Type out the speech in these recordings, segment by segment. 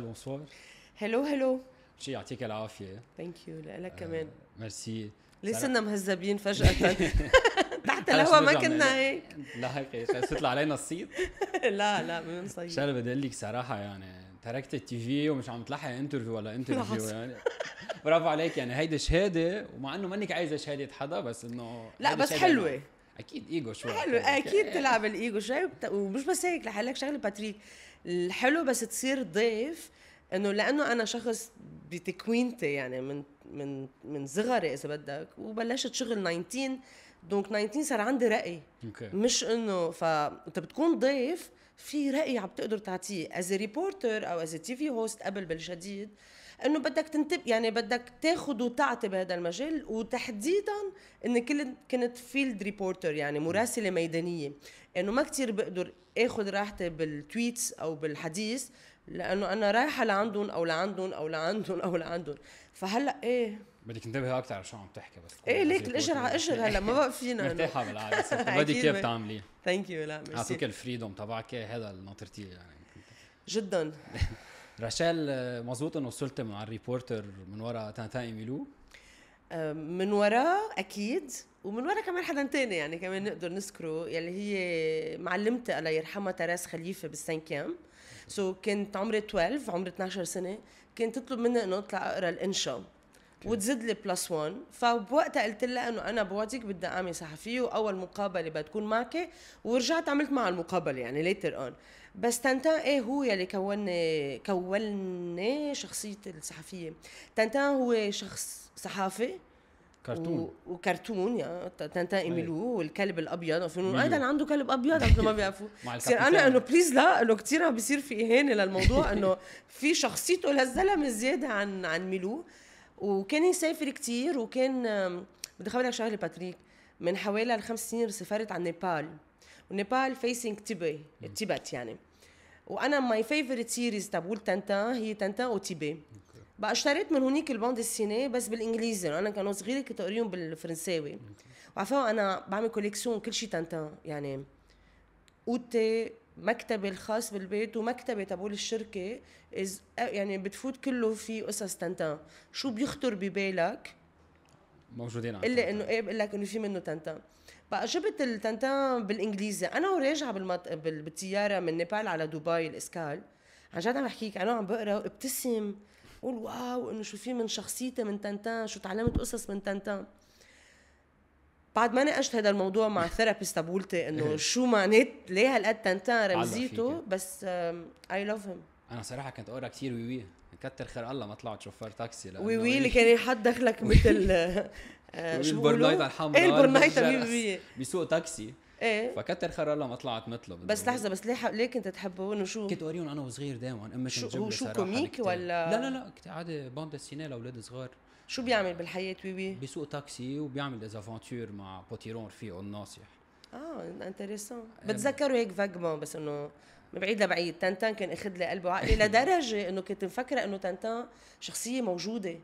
ميشيل بونسوار هلو هلو شي يعطيك العافيه ثانك يو لك كمان ميرسي ليه صرنا مهذبين فجاه تحت الهوا ما كنا هيك لا هيك تطلع علينا الصيت لا لا ما بنصيد شغله بدي اقول لك صراحه يعني تركت التي في ومش عم تلحق انترفيو ولا انترفيو يعني برافو عليك يعني هيدي شهاده ومع انه منك عايزه شهاده حدا بس انه لا بس حلوه اكيد ايجو شوي حلو اكيد تلعب الايجو شوي ومش بس هيك لحالك شغله باتريك الحلو بس تصير ضيف انه لانه انا شخص بتكوينتي يعني من من من صغري اذا بدك وبلشت شغل 19 دونك 19 صار عندي راي okay. مش انه فانت بتكون ضيف في راي عم تقدر تعطيه از ريبورتر او از تي في هوست قبل بالشديد انه بدك تنتبه يعني بدك تاخذ وتعطي بهذا المجال وتحديدا اني كنت فيلد ريبورتر يعني مراسله ميدانيه انه ما كتير بقدر اخذ راحتي بالتويتس او بالحديث لانه انا رايحه لعندهم او لعندهم او لعندهم او لعندهم فهلا ايه بدك تنتبهي اكثر على شو عم تحكي بس ايه ليك الاجر على اجر هلا ما بقى فينا مرتاحه بالعكس بدك اياه بتعمليه ثانك يو لا ميرسي اعطوك الفريدوم تبعك إيه، هذا ناطرتيه يعني جدا رشال مظبوط انه وصلت مع الريبورتر من ورا تانتان ميلو من وراه اكيد ومن ورا كمان حدا تاني يعني كمان نقدر نذكره يلي هي معلمتي الله يرحمها تراس خليفه بالسانكيام سو so, كنت عمري 12 عمري 12 سنه كنت تطلب مني انه اطلع اقرا الانشا وتزيد لي بلس 1 فبوقتها قلت لها انه انا بوعدك بدي اعمل صحفيه واول مقابله بتكون معك ورجعت عملت معها المقابله يعني ليتر اون بس تانتان ايه هو يلي كوني كوني شخصيتي الصحفيه تانتان هو شخص صحافي كرتون و... وكرتون يا تانتا إيه. ايميلو والكلب الابيض ايضا عنده كلب ابيض قبل ما بيعرفوا انا انه بليز لا انه كثير عم بيصير في اهانه للموضوع انه في شخصيته للزلمه زياده عن عن ميلو وكان يسافر كثير وكان بدي اخبرك شغله باتريك من حوالي الخمس سنين سافرت على نيبال ونيبال فيسنج تيبي تيبت يعني وانا ماي فيفورت سيريز تبول تنتا هي تنتا وتيبي بقى اشتريت من هونيك الباند السيني بس بالانجليزي لانه انا كانوا صغيره كنت اقريهم بالفرنساوي وعفوا انا بعمل كوليكسيون كل شيء تنتا يعني اوتي مكتبي الخاص بالبيت ومكتبي تبول الشركه إز يعني بتفوت كله في قصص تنتان شو بيخطر ببالك موجودين عندك الا انه ايه بقول لك انه في منه تنتان بقى جبت التنتان بالانجليزي انا وراجعه بالمط... بال... بالطياره من نيبال على دبي الاسكال عن جد عم بحكيك انا عم بقرا وابتسم قول واو انه شو في من شخصيتي من تنتان شو تعلمت قصص من تنتان بعد ما ناقشت هذا الموضوع مع ثيرابيست تبولتي انه شو معنات ليه هالقد تنتان رمزيته بس اي لاف هيم انا صراحه كنت اقرا كثير وي كتر خير الله ما طلعت شوفير تاكسي وي وي اللي كان يحط دخلك مثل آه، البرنايطه الحمراء ايه البرنايطه بيسوق تاكسي ايه فكتر خير الله ما طلعت مثله بس لحظه بس ليه ليه كنت انه شو؟ كنت اوريهم انا وصغير دائما امي شو هو شو كوميك ولا لا لا لا كنت عادي باند ديسيني لاولاد صغار شو بيعمل بالحياه وي؟ بيسوق تاكسي وبيعمل ديزافونتور مع بوتيرون رفيقه الناصح اه انتريسون بتذكره هيك فاجمون بس انه من بعيد لبعيد تنتان كان اخذ لي قلبه وعقلي لدرجه انه كنت مفكره انه تنتان شخصيه موجوده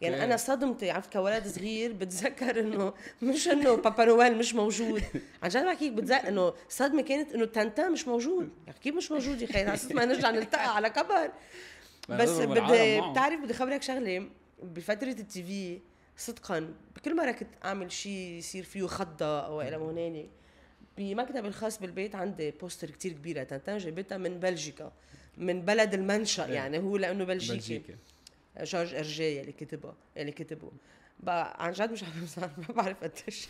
يعني انا صدمتي عرفت كولد صغير بتذكر انه مش انه بابا نويل مش موجود عن جد بحكيك بتذكر انه الصدمه كانت انه تنتان مش موجود يعني كيف مش موجود يا خيي على ما نرجع نلتقى على كبر بس بدي بتعرف بدي خبرك شغله بفتره التي في صدقا بكل مره كنت اعمل شيء يصير فيه خضه او الى هنالك بمكتبي الخاص بالبيت عندي بوستر كتير كبيره تنتان جبتها من بلجيكا من بلد المنشا يعني هو لانه بلجيكي بلجيكي جورج ارجي اللي كتبها اللي كتبه بقى عن جد مش عارف ما بعرف قديش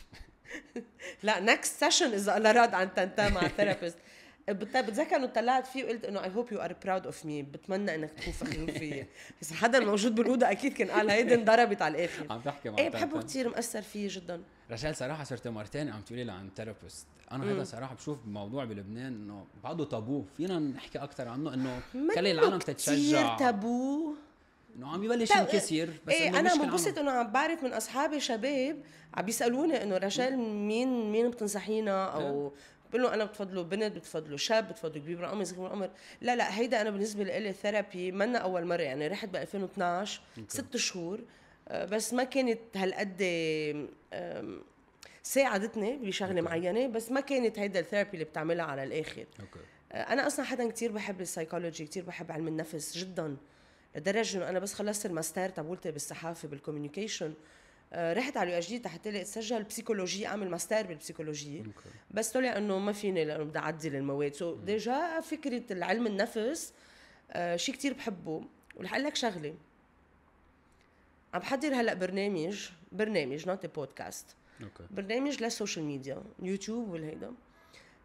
لا نكست سيشن اذا الله راد عن تنتان مع ثيرابيست طيب، بتذكر انه طلعت فيه وقلت انه اي هوب يو ار براود اوف مي بتمنى انك تكون فخور فيي بس حدا موجود بالاوضه اكيد كان قال هيدي انضربت على الاخر عم تحكي مع ايه بحبه كثير مأثر فيه جدا رشال صراحه صرت مرتين عم تقولي لي عن ثيرابيست انا هذا صراحه بشوف موضوع بلبنان انه بعده تابو فينا نحكي اكثر عنه انه خلي العالم تتشجع كثير تابو انه عم يبلش طيب، ينكسر بس ايه انا بنبسط انه عم بعرف من اصحابي شباب عم بيسالوني انه رشال مين مين بتنصحينا او إيه. بقول له انا بتفضله بنت بتفضله شاب بتفضله كبير بالعمر صغير بالعمر لا لا هيدا انا بالنسبه لي ثيرابي منا اول مره يعني رحت ب 2012 ست شهور آه، بس ما كانت هالقد ساعدتني بشغله معينه بس ما كانت هيدا الثيرابي اللي بتعملها على الاخر أوكي. آه، انا اصلا حدا كثير بحب السايكولوجي كثير بحب علم النفس جدا لدرجه انه انا بس خلصت الماستر تبولتي بالصحافه بالكوميونيكيشن آه، رحت على اليو تحت لي اتسجل بسيكولوجي اعمل ماستر بالبسيكولوجي بس طلع انه ما فيني لانه بدي اعدل المواد سو so ديجا فكره العلم النفس آه، شيء كثير بحبه ورح اقول لك شغله عم بحضر هلا برنامج برنامج نوت بودكاست برنامج للسوشيال ميديا يوتيوب والهيدا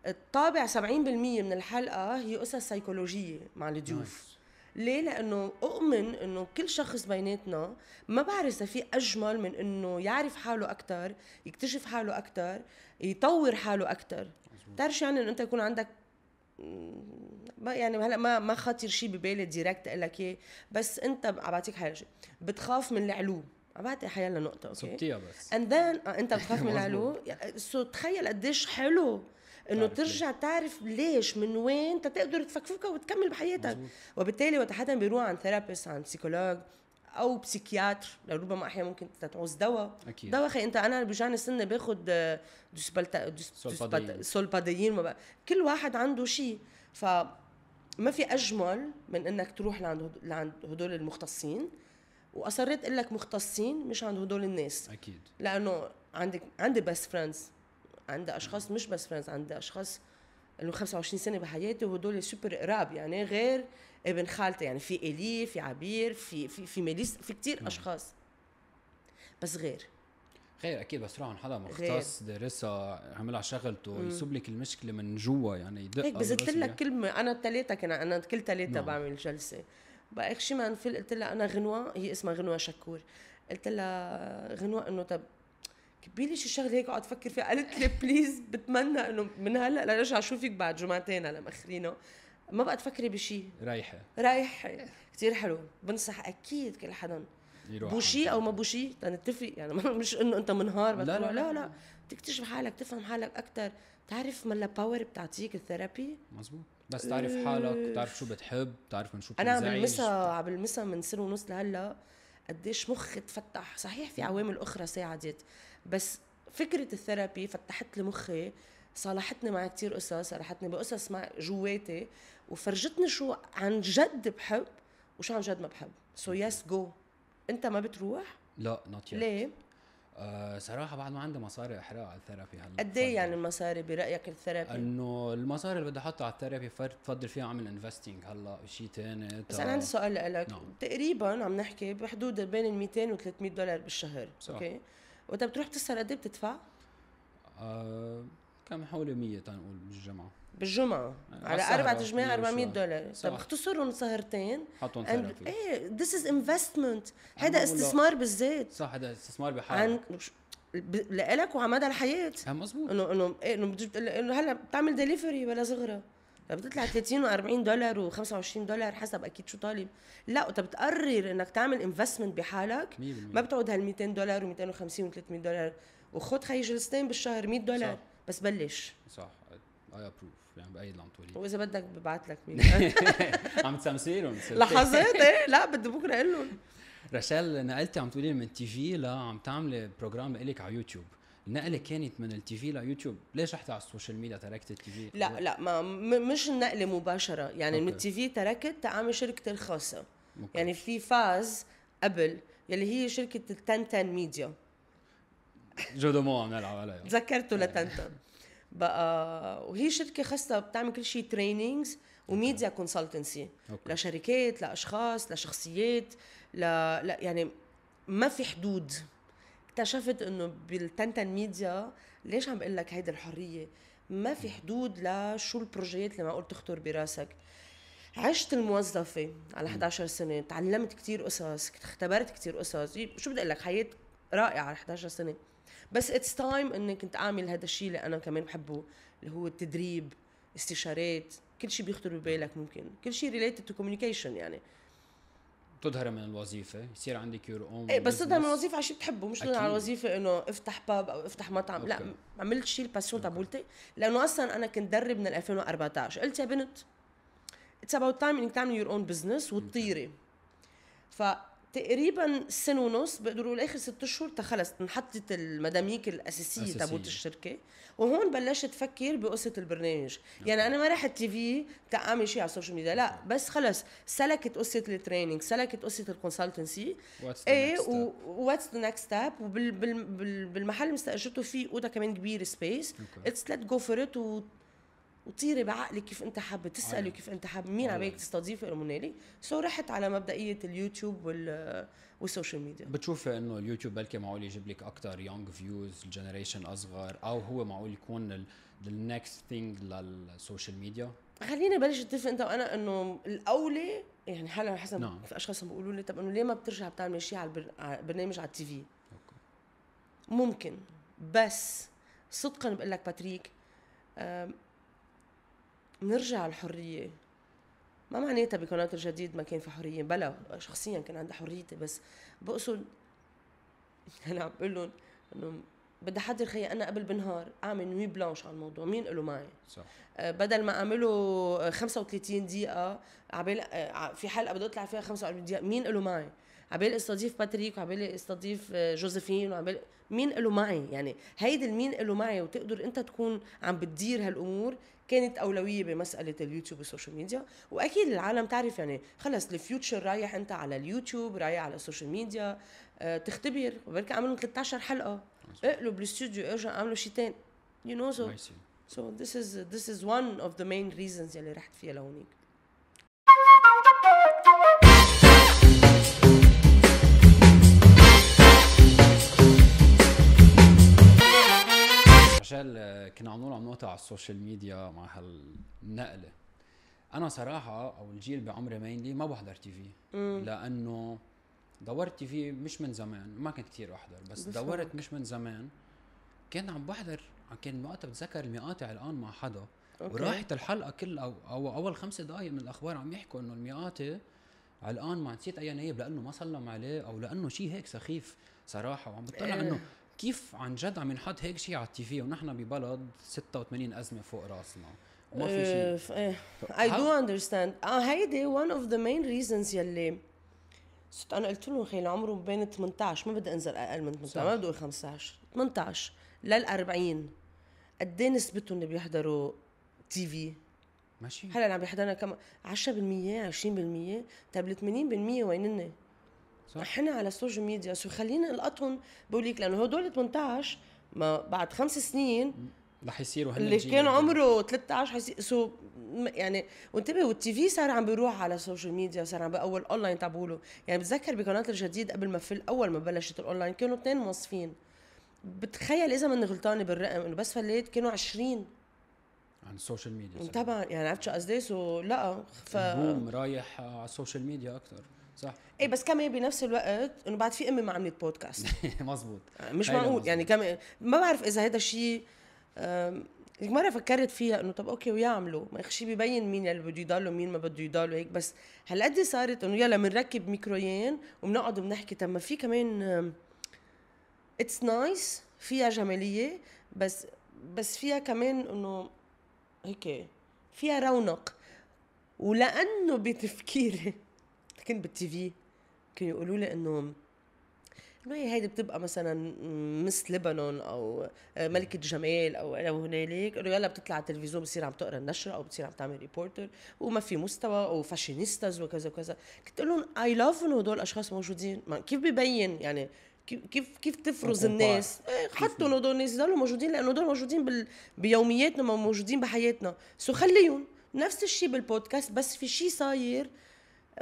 الطابع 70% من الحلقه هي قصص سيكولوجيه مع الضيوف nice. ليه لانه اؤمن انه كل شخص بيناتنا ما بعرف اذا في اجمل من انه يعرف حاله اكثر يكتشف حاله اكثر يطور حاله اكثر بتعرف شو يعني انه انت يكون عندك يعني هلا ما ما خاطر شيء ببالي دايركت اقول لك اياه بس انت عم بعطيك حاجه بتخاف من العلو عم بعطي حياة لنقطه اوكي صبتيها بس اند آه، ذن انت بتخاف من العلو سو تخيل قديش حلو انه ترجع تعرف ليش من وين تقدر تفكفكها وتكمل بحياتك مزبوط. وبالتالي وقت حدا بيروح عن ثيرابيست عن بسيكولوج او بسيكياتر لربما احيانا ممكن تعوز دواء اكيد دواء اخي انت انا بجاني سنه آه، باخذ سولبادين سولبادين كل واحد عنده شيء ف ما في اجمل من انك تروح لعند لعند هدول المختصين واصريت اقول لك مختصين مش عند هدول الناس اكيد لانه عندك عندي بس فريندز عند اشخاص مش بس فريندز عند اشخاص له 25 سنه بحياته وهدول سوبر قراب يعني غير ابن خالته يعني في الي في عبير في في في ميليس في كثير اشخاص بس غير خير اكيد بس روح حدا مختص دارسها عملها شغلته يصب لك المشكله من جوا يعني يدق هيك بزت لك كلمه انا الثلاثه كان انا كل ثلاثه نعم. بعمل جلسه باخر شيء ما قلت لها انا غنوه هي اسمها غنوه شكور قلت لها غنوه انه طب كبيلي شي شغله هيك اقعد افكر فيها قالت لي بليز بتمنى انه من هلا لرجع اشوفك بعد جمعتين هلا مخرينه ما بقى تفكري بشيء رايحه رايحه كثير حلو بنصح اكيد كل حدا بوشي او ما بوشي تنتفق يعني مش انه انت منهار لا لا, لا لا تكتشف حالك تفهم حالك اكثر تعرف ملا باور بتعطيك الثيرابي مزبوط بس تعرف حالك تعرف شو بتحب تعرف من شو بتنزعج انا عم بلمسها عم بلمسها من سنه ونص لهلا قديش مخي تفتح صحيح في عوامل اخرى ساعدت بس فكره الثيرابي فتحت لي مخي صالحتني مع كتير قصص صالحتني بقصص مع جواتي وفرجتني شو عن جد بحب وشو عن جد ما بحب سو يس جو انت ما بتروح لا نوت يت ليه أه صراحه بعد ما عندي مصاري احرق على الثيرابي هلا قد ايه يعني المصاري برايك الثيرابي؟ انه المصاري اللي بدي احطها على الثيرابي بفضل فيها اعمل انفستينج هلا شيء ثاني بس انا عندي سؤال لك نعم. تقريبا عم نحكي بحدود بين ال 200 و 300 دولار بالشهر صح. اوكي وانت بتروح بتسهر قد ايه بتدفع؟ آه كم حوالي 100 تنقول بالجمعة بالجمعة آه، على أربعة جماع 400 دولار طب اختصرهم سهرتين حطهم سهرتين ايه ذس از انفستمنت هذا استثمار بالذات صح هذا استثمار بحالك عن... لإلك وعلى مدى الحياة مزبوط انه انه إيه انه هلا بتعمل دليفري بلا صغرى فبتطلع 30 و40 دولار و25 دولار حسب اكيد شو طالب لا انت بتقرر انك تعمل انفستمنت بحالك ما بتقعد هال 200 دولار و250 و300 دولار وخد خي جلستين بالشهر 100 دولار صح. بس بلش صح اي ابروف يعني باي لانتولي واذا بدك ببعث لك مين عم تسمسي لحظات ايه لا بدي بكره اقول لهم رشال نقلتي عم تقولي من تي في لعم تعملي بروجرام لك على يوتيوب النقله كانت من التي في ليوتيوب ليش رحت على السوشيال ميديا تركت التي في لا لا ما مش النقله مباشره يعني من التي في تركت عامل شركتي الخاصه أوكي. يعني في فاز قبل يلي هي شركه التنتن ميديا جودو مو عم نلعب عليها تذكرته لتنتن بقى وهي شركه خاصه بتعمل كل شيء تريننجز وميديا كونسلتنسي لشركات لاشخاص لشخصيات ل... لا يعني ما في حدود اكتشفت انه بالتنتن ميديا ليش عم اقول لك هيدي الحريه ما في حدود لشو البروجيات اللي معقول تخطر براسك عشت الموظفة على 11 سنة تعلمت كتير قصص اختبرت كتير قصص إيه، شو بدي اقول لك حياة رائعة على 11 سنة بس اتس تايم اني كنت اعمل هذا الشيء اللي انا كمان بحبه اللي هو التدريب استشارات كل شيء بيخطر ببالك ممكن كل شيء ريليتد تو كوميونيكيشن يعني تظهر من الوظيفه يصير عندك يور اون ايه بس تظهر من الوظيفه عشان بتحبه مش على الوظيفه انه افتح باب او افتح مطعم أوكي. لا عملت شيء الباسيون تبولتي لانه اصلا انا كنت درب من 2014 قلت يا بنت اتس اباوت تايم انك تعملي يور اون بزنس وتطيري ف تقريبا سنه ونص بيقدروا لاخر ست اشهر تخلص انحطت المداميك الاساسيه أساسية. تابوت الشركه وهون بلشت فكر بقصه البرنامج أوكي. يعني انا ما رحت تي في تعمل شيء على السوشيال ميديا لا بس خلص سلكت قصه التريننج سلكت قصه الكونسلتنسي ايه واتس ذا نكست ستيب وبالمحل اللي استاجرته فيه اوضه كمان كبير سبيس اتس ليت جو فور ات وطيري بعقلك كيف انت حابه تسالي أيوة. كيف انت حابه مين آه. أيوة. عم تستضيفي المنالي سو رحت على مبدئيه اليوتيوب وال والسوشيال ميديا بتشوفي انه اليوتيوب بلكي معقول يجيب لك اكثر يونج فيوز جنريشن اصغر او هو معقول يكون النكست ثينج للسوشيال ميديا خليني بلش اتفق انت وانا انه الاولى يعني هلا حسب no. نعم. في اشخاص بيقولوا لي طب انه ليه ما بترجع بتعمل شيء على برنامج على التي في ممكن بس صدقا بقول لك باتريك نرجع الحرية ما معناتها بقناة الجديد ما كان في حرية بلا شخصيا كان عندها حريتي بس بقصد أنا عم بقول لهم إنه بدي احضر خيي انا قبل بنهار اعمل نوي بلانش على الموضوع مين إله معي صح آه، بدل ما اعمله 35 دقيقه عبال آه، في حلقه بدي اطلع فيها 45 دقيقه مين إله معي عبالي استضيف باتريك وعبالي استضيف آه، جوزيفين وعبالي مين له معي يعني هيدي المين له معي وتقدر انت تكون عم بتدير هالامور كانت اولويه بمساله اليوتيوب والسوشيال ميديا واكيد العالم تعرف يعني خلص الفيوتشر رايح انت على اليوتيوب رايح على السوشيال ميديا أه تختبر وبركي اعملهم 13 حلقه اقلب الاستوديو ارجع اعمله شيء ثاني يو نو سو سو ذس از ذس از وان اوف ذا مين ريزونز يلي رحت فيها لهونيك رجال كنا عم نقول عم نقطع على السوشيال ميديا مع هالنقله انا صراحه او الجيل بعمري مينلي ما بحضر تي في لانه دورت تي في مش من زمان ما كنت كثير احضر بس, دورت مش من زمان كان عم بحضر كان وقتها بتذكر المقاطع الان مع حدا أوكي. وراحت الحلقه كل أو, او اول خمسة دقائق من الاخبار عم يحكوا انه المقاطع الان ما نسيت اي نايب لانه ما سلم عليه او لانه شيء هيك سخيف صراحه وعم بتطلع إيه. انه كيف عن جد عم ينحط هيك شيء على التي في ونحن ببلد 86 ازمه فوق راسنا ما في شيء اي دو اندرستاند اه هيدي ون اوف ذا مين ريزنز يلي صرت انا قلت لهم خيي عمره بين 18 ما بدي انزل اقل من 18 ما بدي اقول 15 18 لل 40 قد ايه نسبتهم اللي بيحضروا تي في؟ ماشي هلا اللي عم بيحضرنا كم 10% 20% طيب ال 80% وينن؟ صح احنا على السوشيال ميديا سو خلينا نلقطهم لك لانه هدول 18 ما بعد خمس سنين رح يصيروا هلا اللي كان عمره 13 حيصير سو يعني وانتبه والتي في صار عم بيروح على السوشيال ميديا صار عم باول اونلاين تبعوله يعني بتذكر بقناه الجديد قبل ما في الاول ما بلشت الاونلاين كانوا اثنين موصفين بتخيل اذا ماني غلطانه بالرقم انه بس فليت كانوا 20 عن السوشيال ميديا طبعا يعني عرفت شو قصدي سو لا ف رايح على السوشيال ميديا اكثر صح ايه بس كمان بنفس الوقت انه بعد في امي ما عملت بودكاست مزبوط مش أيوة، معقول يعني كمان ما بعرف اذا هذا الشيء مره فكرت فيها انه طب اوكي ويعملوا ما شيء ببين مين اللي بده يضل ومين ما بده يضل هيك بس هالقد صارت انه يلا بنركب ميكروين وبنقعد وبنحكي طب ما في كمان اتس نايس nice فيها جماليه بس بس فيها كمان انه هيك فيها رونق ولانه بتفكيري كنت بالتي في كانوا يقولوا لي انه هي إيه، هيدي بتبقى مثلا مس لبنان او آه، ملكة جمال او الى وهنالك انه يلا بتطلع على التلفزيون بتصير عم تقرا النشرة او بتصير عم تعمل ريبورتر وما في مستوى او فاشينيستاز وكذا وكذا كنت اقول لهم اي لاف انه هدول الاشخاص موجودين ما كيف ببين يعني كيف كيف تفرز الناس إيه، حطوا هدول الناس يضلوا موجودين لانه هدول موجودين بال... بيومياتنا موجودين بحياتنا سو خليهم نفس الشيء بالبودكاست بس في شيء صاير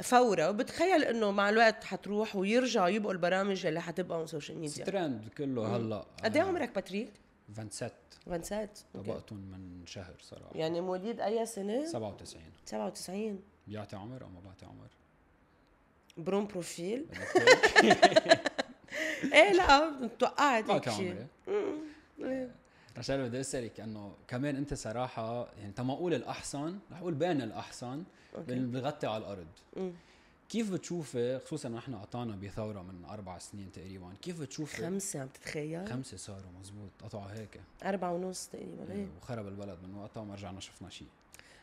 فورا وبتخيل انه مع الوقت حتروح ويرجعوا يبقوا البرامج اللي حتبقى اون سوشيال ميديا ترند كله هلا قد ايه آه، عمرك باتريك 27 27 طبقتهم من شهر صراحه يعني مواليد اي سنه 97 97 بيعطي عمر او ما بيعطي عمر بروم بروفيل ايه لا توقعت بعطي عمري رشال بدي اسالك انه كمان انت صراحه يعني تما اقول الاحسن رح اقول بين الاحسن اللي بغطي على الارض م. كيف بتشوفي خصوصا نحن قطعنا بثوره من اربع سنين تقريبا كيف بتشوفي خمسه عم تتخيل خمسه صاروا مزبوط قطعوا هيك أربعة ونص تقريبا إيه. ايه وخرب البلد من وقتها وما رجعنا شفنا شيء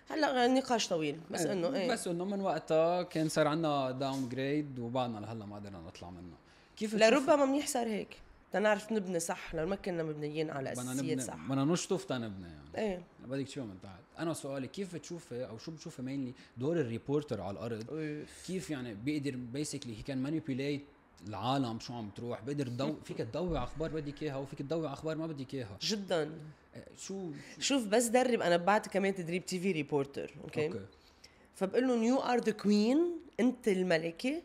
هلا نقاش طويل بس ايه انه ايه بس انه من وقتها كان صار عندنا داون جريد وبعدنا لهلا ما قدرنا نطلع منه كيف لربما منيح صار هيك تنعرف نبني صح لو ما كنا مبنيين على اساسيات صح بدنا نشطف تنبني يعني ايه بدك تشوفها من تحت انا سؤالي كيف بتشوفي او شو بتشوفي مينلي دور الريبورتر على الارض أوف. كيف يعني بيقدر بيسكلي هي كان مانيبيوليت العالم شو عم تروح بقدر دو... فيك تضوي اخبار بدك اياها وفيك تضوي اخبار ما بدك اياها جدا إيه، شو شوف بس درب انا بعت كمان تدريب تي في ريبورتر اوكي, أوكي. فبقول لهم يو ار ذا كوين انت الملكه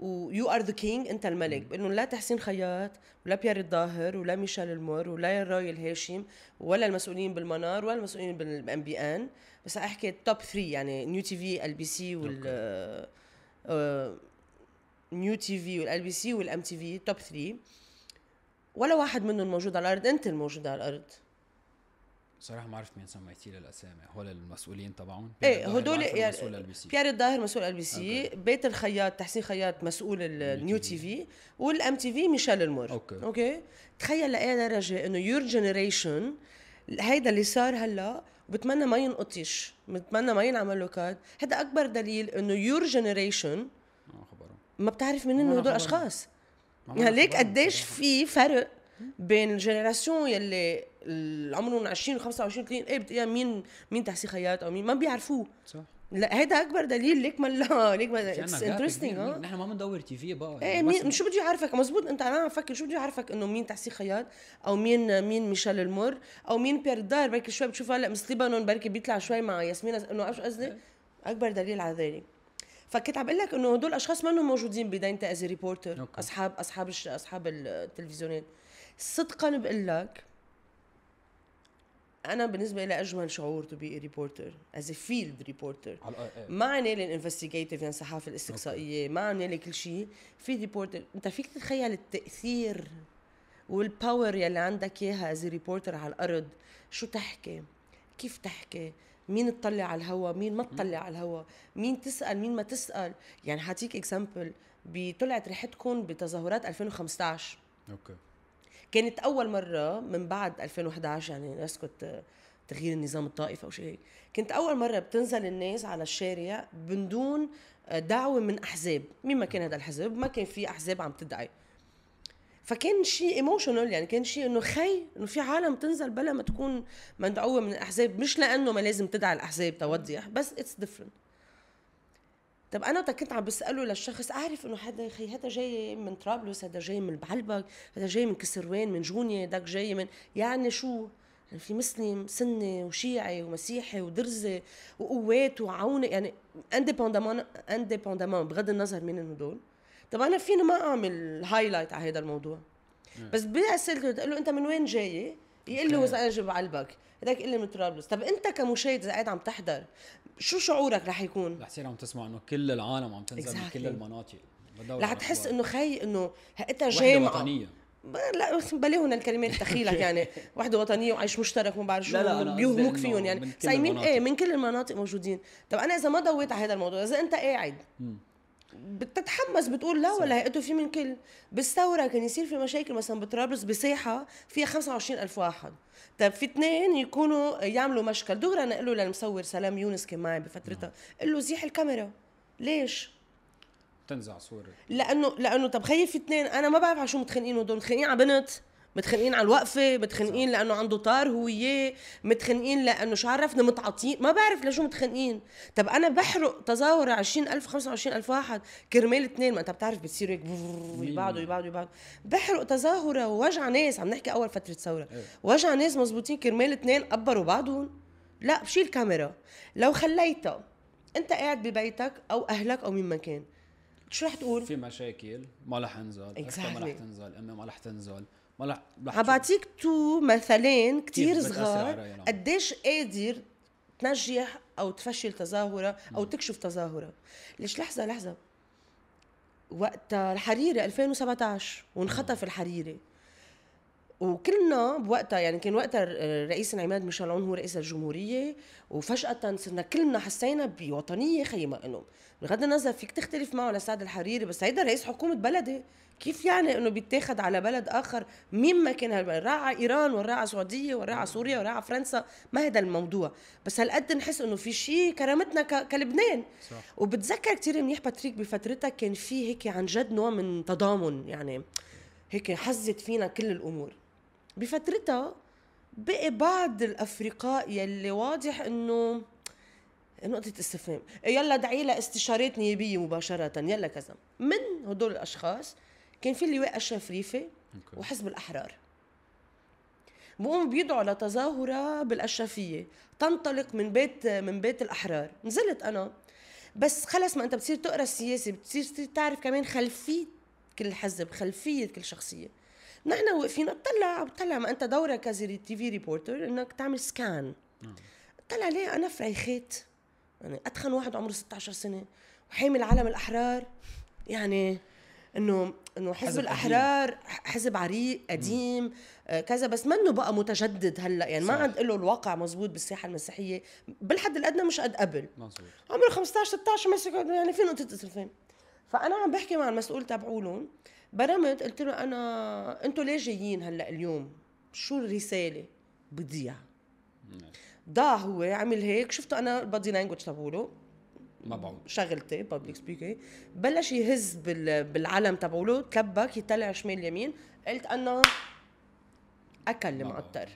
ويو ار ذا كينج انت الملك بانه لا تحسين خياط ولا بيير الظاهر ولا ميشيل المور ولا رايل هاشم ولا المسؤولين بالمنار ولا المسؤولين بالام بي ان بس احكي توب 3 يعني نيو تي في ال بي سي وال نيو تي في والال بي سي والام تي في توب 3 ولا واحد منهم موجود على الارض انت الموجود على الارض صراحه ما عرفت مين سميتي للأسامي الاسامي هول المسؤولين تبعهم ايه هدول بيير الظاهر مسؤول ال بي سي بيت الخياط تحسين خياط مسؤول النيو تي في والام تي في ميشيل المور اوكي اوكي تخيل لاي درجه انه يور جنريشن هيدا اللي صار هلا بتمنى ما ينقطش بتمنى ما ينعمل له كاد هذا اكبر دليل انه يور جنريشن ما بتعرف منين هدول اشخاص يعني ليك قديش في فرق بين الجينيراسيون يلي عمرهم 20 25 30 ايه بتقيا مين مين تحسي خياط او مين ما بيعرفوه صح لا هيدا اكبر دليل ليك ما لا ليك ما اتس انترستينج اه نحن ما بندور تي في بقى ايه يعني مين شو بده يعرفك مزبوط انت انا عم فكر شو بده يعرفك انه مين تحسي خياط او مين مين ميشيل المر او مين بيير دار بركي شوي بتشوف هلا مس ليبانون بركي بيطلع شوي مع ياسمين انه شو قصدي إيه. اكبر دليل على ذلك فكنت عم بقول لك انه هدول الاشخاص ما موجودين بدايتي از ريبورتر اصحاب اصحاب اصحاب التلفزيونات صدقا بقول لك انا بالنسبه لي اجمل شعور تو بي ريبورتر از ا فيلد ريبورتر ما عني لي الانفستيجيتيف يعني الصحافه الاستقصائيه ما عني لي كل شيء في ريبورتر انت فيك تتخيل التاثير والباور يلي عندك اياها از ريبورتر على الارض شو تحكي كيف تحكي مين تطلع على الهوا مين ما تطلع على الهوا مين تسال مين ما تسال يعني حاعطيك اكزامبل طلعت ريحتكم بتظاهرات 2015 اوكي كانت اول مره من بعد 2011 يعني نسكت تغيير النظام الطائفي او شيء هيك كنت اول مره بتنزل الناس على الشارع من دون دعوه من احزاب مين ما كان هذا الحزب ما كان في احزاب عم تدعي فكان شيء ايموشنال يعني كان شيء انه خي انه في عالم تنزل بلا ما تكون مدعوه من الاحزاب مش لانه ما لازم تدعي الاحزاب توضيح بس اتس ديفرنت طب انا كنت عم بساله للشخص اعرف انه هذا خي هذا جاي من طرابلس هذا جاي من بعلبك هذا جاي من كسروان من جونيا داك جاي من يعني شو يعني في مسلم سني وشيعي ومسيحي ودرزي وقوات وعونه يعني انديبوندامون انديبوندامون بغض النظر مين هدول طب انا فيني ما اعمل هايلايت على هذا الموضوع بس بدي تقول له انت من وين جاي؟ يقول له اذا انا جاي بعلبك بدك لي من طرابلس طب انت كمشاهد اذا قاعد عم تحضر شو شعورك رح يكون رح تصير عم تسمع انه كل العالم عم تنزل exactly. من كل المناطق رح تحس انه خي انه انت جامعه وطنيه لا بلي هون الكلمات تخيلك يعني وحده وطنيه وعيش مشترك وما بعرف شو بيوهموك فيهم يعني صايمين ايه من كل المناطق موجودين طب انا اذا ما ضويت على هذا الموضوع اذا انت قاعد بتتحمس بتقول لا ولا هيقتوا في من كل بالثوره كان يصير في مشاكل مثلا بطرابلس بساحه فيها 25 الف واحد طيب في اثنين يكونوا يعملوا مشكل دغري انا له للمصور سلام يونس كان معي بفترتها نعم. قل له زيح الكاميرا ليش تنزع صورة لانه لانه طب خيي في اثنين انا ما بعرف على شو متخانقين هدول متخانقين على بنت متخانقين على الوقفه متخانقين لانه عنده طار هو اياه متخانقين لانه شو عرفنا متعاطين ما بعرف لشو متخانقين طب انا بحرق تظاهر 20000 25000 واحد كرمال اثنين ما انت بتعرف بتصير هيك يبعدوا يبعدوا يبعدوا بحرق تظاهره ووجع ناس عم نحكي اول فتره ثوره إيه. وجع ناس مزبوطين كرمال اثنين قبروا بعضهم لا بشيل كاميرا لو خليتها انت قاعد ببيتك او اهلك او مين ما كان شو رح تقول؟ في مشاكل ما رح انزل exactly. ما رح تنزل امي ما رح تنزل ما حبعطيك تو مثلين كتير صغار قديش قادر تنجح او تفشل تظاهره او تكشف تظاهره ليش لحظه لحظه وقت الحريري 2017 وانخطف الحريري وكلنا بوقتها يعني كان وقتها رئيس عماد ميشيل هو رئيس الجمهوريه وفجاه صرنا كلنا حسينا بوطنيه خيمة انه بغض النظر فيك تختلف معه لسعد الحريري بس هيدا رئيس حكومه بلدي كيف يعني انه بيتاخد على بلد اخر مين ما كان هالبلد راح على ايران وراعى على سعوديه وراعى على سوريا وراعى على فرنسا ما هذا الموضوع بس هالقد نحس انه في شيء كرامتنا كلبنان صح. وبتذكر كثير منيح باتريك بفترتها كان في هيك عن جد نوع من تضامن يعني هيك حزت فينا كل الامور بفترتها بقي بعض الافرقاء يلي واضح انه نقطة استفهام يلا دعي لها استشارات نيابية مباشرة يلا كذا من هدول الأشخاص كان في اللواء أشرف ريفي وحزب الأحرار بقوم بيدعوا لتظاهرة بالأشرفية تنطلق من بيت من بيت الأحرار نزلت أنا بس خلص ما أنت بتصير تقرأ السياسة بتصير تعرف كمان خلفية كل حزب خلفية كل شخصية نحن واقفين بطلع بطلع ما انت دورك كزي تي في ريبورتر انك تعمل سكان نعم. طلع ليه انا فريخيت يعني اتخن واحد عمره 16 سنه وحامل علم الاحرار يعني انه انه حزب, حزب الاحرار حزب عريق قديم آه، كذا بس منه بقى متجدد هلا يعني صح. ما عاد له الواقع مزبوط بالساحه المسيحيه بالحد الادنى مش قد قبل مزبوط عمره 15 16 مسك يعني في نقطه فين فانا عم بحكي مع المسؤول تبعولهم برمت قلت له انا انتم ليه جايين هلا اليوم شو الرساله بدي ضاع هو عمل هيك شفته انا البادي لانجوج تبعوله ما بعرف شغلتي بابليك سبيكي بلش يهز بال... بالعلم تبعوله تلبك يطلع شمال يمين قلت انا اكل المعطر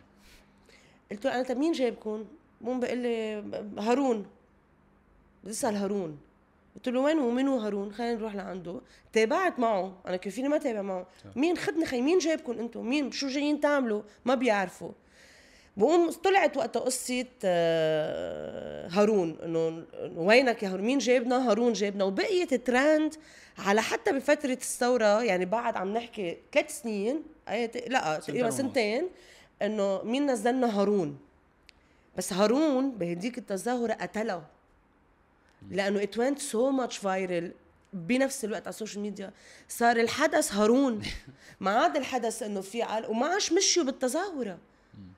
قلت له انا طيب مين جايبكم؟ بقوم بقول لي هارون بدي هارون قلت له وين ومين وهارون خلينا نروح لعنده تابعت معه انا كان فيني ما تابع معه مين خدني خي مين جايبكم انتم مين شو جايين تعملوا ما بيعرفوا بقوم طلعت وقتها قصة آه، هارون انه وينك يا هارون مين جايبنا هارون جايبنا وبقيت ترند على حتى بفترة الثورة يعني بعد عم نحكي ثلاث سنين آه، لا تقريبا سنتين انه مين نزلنا هارون بس هارون بهديك التظاهرة قتله لانه ات ونت سو ماتش فايرل بنفس الوقت على السوشيال ميديا صار الحدث هارون ما عاد الحدث انه في عال وما عادش مشيوا بالتظاهره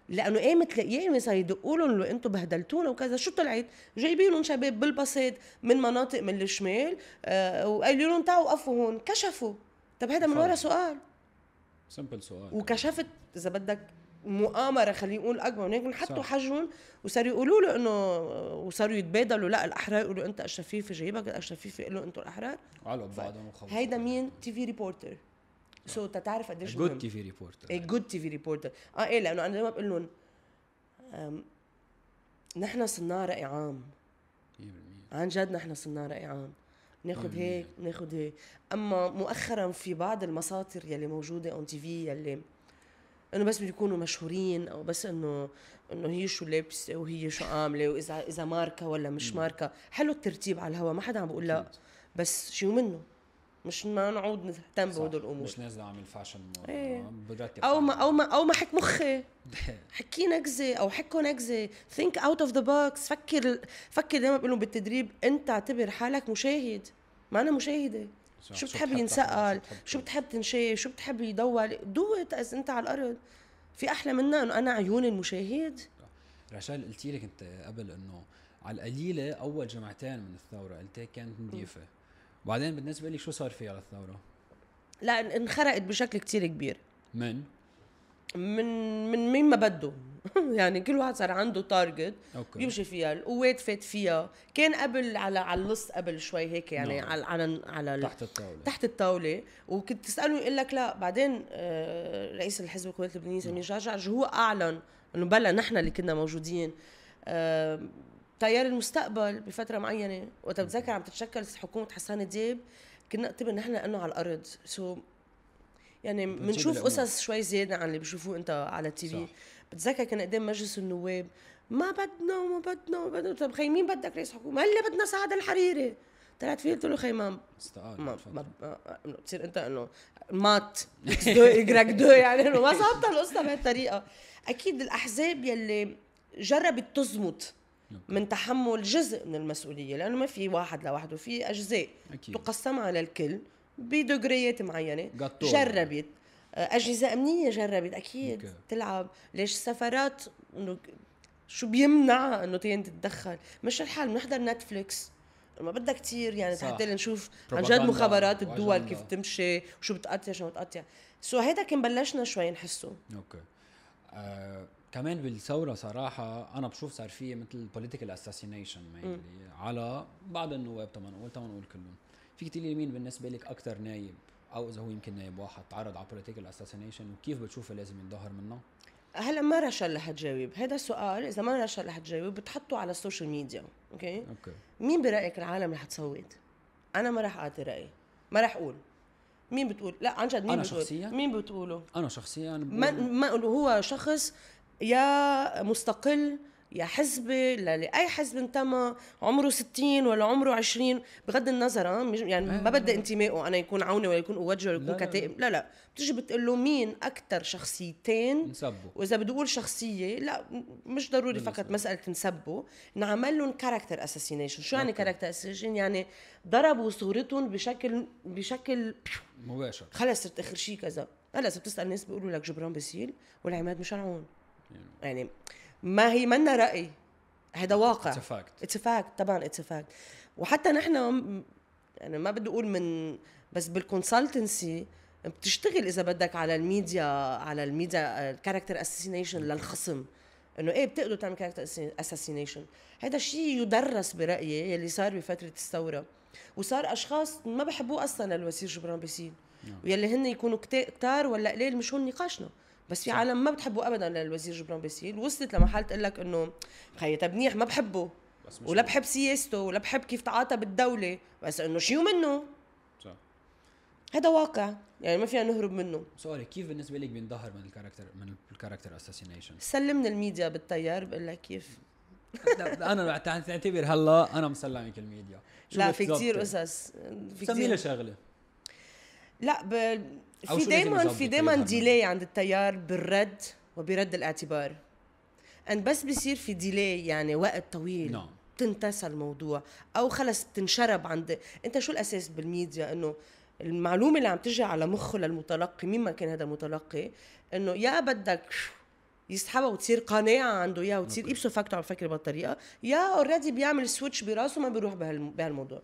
لانه قامت إيه الايام إيه صار يدقوا لهم انه انتم بهدلتونا وكذا شو طلعت جايبين لهم شباب بالبساط من مناطق من الشمال آه وقالوا لهم تعوا وقفوا هون كشفوا طب هذا من ورا سؤال سمبل سؤال وكشفت اذا بدك مؤامره خلينا نقول اكبر من هيك حطوا حجهم وصاروا يقولوا له انه وصاروا يتبادلوا لا الاحرار يقولوا انت في جايبك الاشرفيفي يقول له انتم الاحرار علقوا بعضهم وخلص هيدا مين تي في ريبورتر سو so, تتعرف قديش جود تي في ريبورتر اي جود تي في ريبورتر اه ايه لانه انا دائما بقول لهم نحن صناع راي عام عن جد نحن صناع راي عام ناخذ هيك ناخذ هيك اما مؤخرا في بعض المساطر يلي موجوده اون تي في يلي انه بس بده يكونوا مشهورين او بس انه انه هي شو لابسه وهي شو عامله واذا اذا ماركه ولا مش ماركه حلو الترتيب على الهوا ما حدا عم بقول لا بس شو منه مش ما نعود نهتم بهدول الامور مش نازل اعمل فاشن ايه. آه، او ما او ما او ما حك مخي حكي نكزه او حكوا نكزه ثينك اوت اوف ذا بوكس فكر فكر دائما بقول بالتدريب انت اعتبر حالك مشاهد ما انا مشاهده شو بتحب ينسال شو بتحب تنشاف شو بتحب يدور دوت اذا انت على الارض في احلى منها انه انا عيون المشاهد رشال قلتي لك انت قبل انه على القليله اول جمعتين من الثوره قلتي كانت نظيفه وبعدين بالنسبه لي شو صار فيها على الثوره؟ لا انخرقت بشكل كتير كبير من؟ من من مين ما بده يعني كل واحد صار عنده تارجت أوكي. يمشي فيها القوات فات فيها كان قبل على على اللص قبل شوي هيك يعني نعم. على على, على تحت الطاوله تحت الطاوله وكنت تساله يقول لك لا بعدين آه رئيس الحزب الكويت اللبناني سمير نعم. جعجع هو اعلن انه بلا نحن اللي كنا موجودين آه تيار المستقبل بفتره معينه وقت بتذكر عم تتشكل حكومه حسان دياب كنا تبقى نحن انه على الارض سو so يعني بنشوف قصص شوي زياده عن اللي بشوفوه انت على التي في بتذكر كان قدام مجلس النواب ما بدنا وما بدنا وما بدنا طب مين بدك رئيس حكومه قال لي بدنا سعد الحريري طلعت فيه قلت له ما استقال ما بتصير انت انه مات اكس دو يعني انه ما ظابطه القصه بهالطريقه اكيد الاحزاب يلي جربت تزمت نعم. من تحمل جزء من المسؤوليه لانه ما في واحد لوحده في اجزاء أكيد. تقسم على الكل بدوغريات معينه جربت آه، اجهزه امنيه جربت اكيد مكي. تلعب ليش السفرات شو بيمنع انه تين تتدخل مش الحال بنحضر نتفليكس ما بدها كثير يعني حتى نشوف عن جد مخابرات الدول كيف تمشي وشو بتقطع شو بتقطع سو هيدا كان بلشنا شوي نحسه اوكي آه، كمان بالثوره صراحه انا بشوف صار في مثل بوليتيكال اساسينيشن على بعض النواب طبعا قول طبعا نقول كلهم فيك تقولي مين بالنسبه لك اكثر نايب او اذا هو يمكن نائب واحد تعرض على بوليتيكال اساسينيشن وكيف بتشوفه لازم ينظهر منه؟ هلا ما رشا رح تجاوب هذا السؤال اذا ما رشا رح تجاوب بتحطه على السوشيال ميديا اوكي اوكي مين برايك العالم رح تصوت انا ما رح اعطي رايي ما رح اقول مين بتقول لا عن جد مين أنا بتقول شخصيا مين بتقوله انا شخصيا بقول... ما, ما هو شخص يا مستقل يا حزبة لأي حزب انتمى عمره 60 ولا عمره 20 بغض النظر يعني ما بدي انتمائه أنا يكون عوني ولا يكون أوجه ولا يكون كتائب لا لا بتجي بتقول له مين أكثر شخصيتين نسبه وإذا بدي أقول شخصية لا مش ضروري فقط مسألة نسبه نعمل لهم كاركتر اساسينيشن شو يعني كاركتر اساسينيشن يعني ضربوا صورتهم بشكل بشكل مباشر خلص صرت اخر شيء كذا هلا بتسال ناس بيقولوا لك جبران باسيل والعماد مشعون يعني, يعني ما هي منا راي هذا واقع اتس فاكت اتس فاكت طبعا اتس فاكت وحتى نحن انا يعني ما بدي اقول من بس بالكونسلتنسي بتشتغل اذا بدك على الميديا على الميديا كاركتر اساسينيشن للخصم انه ايه بتقدروا تعمل كاركتر اساسينيشن هذا الشيء يدرس برايي يلي صار بفتره الثوره وصار اشخاص ما بحبوه اصلا للوزير جبران باسيل نعم. ويلي هن يكونوا كتار ولا قليل مش هون نقاشنا بس في عالم ما بتحبه ابدا للوزير جبران باسيل وصلت لمحل تقول لك انه خي طب منيح ما بحبه بس ولا بحب سياسته ولا بحب كيف تعاطى بالدوله بس انه شيو منه صح هذا واقع يعني ما فينا نهرب منه سوري كيف بالنسبه لك بينظهر من الكاركتر من الكاركتر اساسينيشن سلمنا الميديا بالتيار بقول لك كيف انا تعتبر هلا انا مسلمك الميديا لا في كثير قصص في كثير شغله لا ب... في دايما في دايما ديلي عند التيار بالرد وبرد الاعتبار ان بس بصير في ديلي يعني وقت طويل نعم بتنتسى الموضوع او خلص بتنشرب عند انت شو الاساس بالميديا انه المعلومه اللي عم تجي على مخه للمتلقي مين ما كان هذا المتلقي انه يا بدك يسحبها وتصير قناعه عنده اياها وتصير يبسو نعم. فاكتو عم بفكر بهالطريقه يا اوريدي بيعمل سويتش براسه ما بيروح بهالموضوع